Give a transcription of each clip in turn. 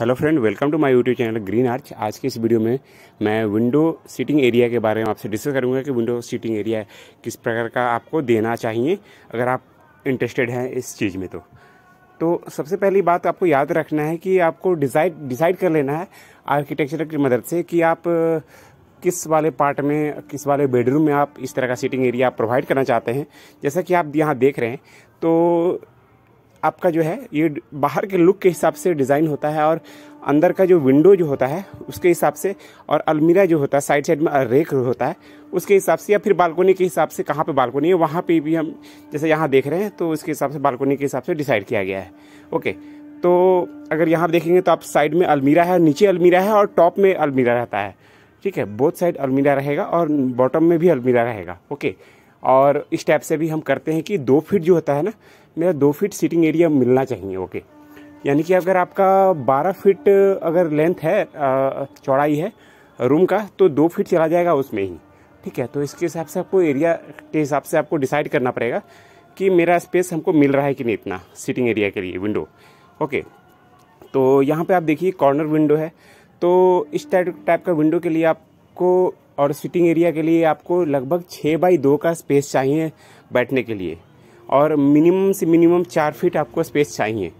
hello friend welcome to my YouTube channel green arch आज के इस वीडियो में मैं विंडो सीटिंग एरिया के बारे में आपसे डिस्कस करूंगा कि विंडो सीटिंग एरिया किस प्रकार का आपको देना चाहिए अगर आप इंटरेस्टेड हैं इस चीज़ में तो तो सबसे पहली बात आपको याद रखना है कि आपको डिसाइड डिसाइड कर लेना है आर्किटेक्चर की मदद से कि आप किस वाले पार्ट में किस वाले बेडरूम में आप इस तरह का सीटिंग एरिया प्रोवाइड करना चाहते हैं जैसा कि आप यहाँ देख रहे हैं तो आपका जो है ये बाहर के लुक के हिसाब से डिज़ाइन होता है और अंदर का जो विंडो जो होता है उसके हिसाब से और अलमीरा जो होता है साइड साइड में रेक होता है उसके हिसाब से या फिर बालकोनी के हिसाब से कहाँ पे बालकोनी है वहाँ पे भी हम जैसे यहाँ देख रहे हैं तो उसके हिसाब से बालकोनी के हिसाब से डिसाइड किया गया है ओके तो अगर यहाँ देखेंगे तो आप साइड में अलमीरा है नीचे अलमीरा है और टॉप में अलमीरा रहता है ठीक है बोथ साइड अलमीरा रहेगा और बॉटम में भी अलमीरा रहेगा ओके और इस टाइप से भी हम करते हैं कि दो फीट जो होता है ना मेरा दो फीट सीटिंग एरिया मिलना चाहिए ओके यानी कि अगर आपका बारह फीट अगर लेंथ है चौड़ाई है रूम का तो दो फीट चला जाएगा उसमें ही ठीक है तो इसके हिसाब से आपको एरिया के हिसाब से आपको डिसाइड करना पड़ेगा कि मेरा स्पेस हमको मिल रहा है कि नहीं इतना सीटिंग एरिया के लिए विंडो ओके तो यहाँ पे आप देखिए कॉर्नर विंडो है तो इस टाइप टाइप का विंडो के लिए आपको और सिटिंग एरिया के लिए आपको लगभग छः बाई दो का स्पेस चाहिए बैठने के लिए और मिनिमम से मिनिमम चार फीट आपको स्पेस चाहिए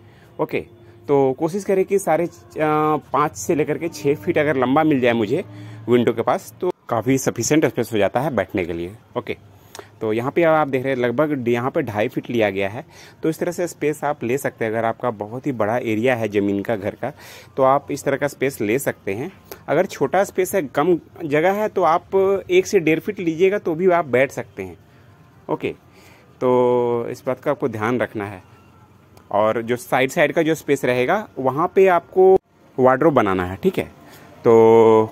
ओके तो कोशिश करें कि सारे पाँच से लेकर के छः फीट अगर लंबा मिल जाए मुझे विंडो के पास तो काफ़ी सफिशेंट स्पेस हो जाता है बैठने के लिए ओके तो यहाँ पे आप देख रहे हैं लगभग यहाँ पे ढाई फीट लिया गया है तो इस तरह से स्पेस आप ले सकते हैं अगर आपका बहुत ही बड़ा एरिया है ज़मीन का घर का तो आप इस तरह का स्पेस ले सकते हैं अगर छोटा स्पेस है कम जगह है तो आप एक से डेढ़ फीट लीजिएगा तो भी आप बैठ सकते हैं ओके तो इस बात का आपको ध्यान रखना है और जो साइड साइड का जो स्पेस रहेगा वहाँ पे आपको वार्ड्रोब बनाना है ठीक है तो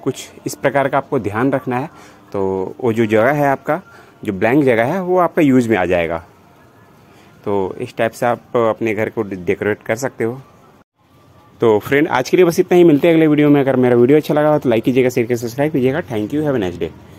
कुछ इस प्रकार का आपको ध्यान रखना है तो वो जो जगह है आपका जो ब्लैंक जगह है वो आपका यूज़ में आ जाएगा तो इस टाइप से आप अपने घर को डेकोरेट कर सकते हो तो फ्रेंड आज के लिए बस इतना ही मिलते हैं अगले वीडियो में अगर मेरा वीडियो अच्छा लगा तो लाइक कीजिएगा शेयर कीजिएगा सब्सक्राइब कीजिएगा thank you have next day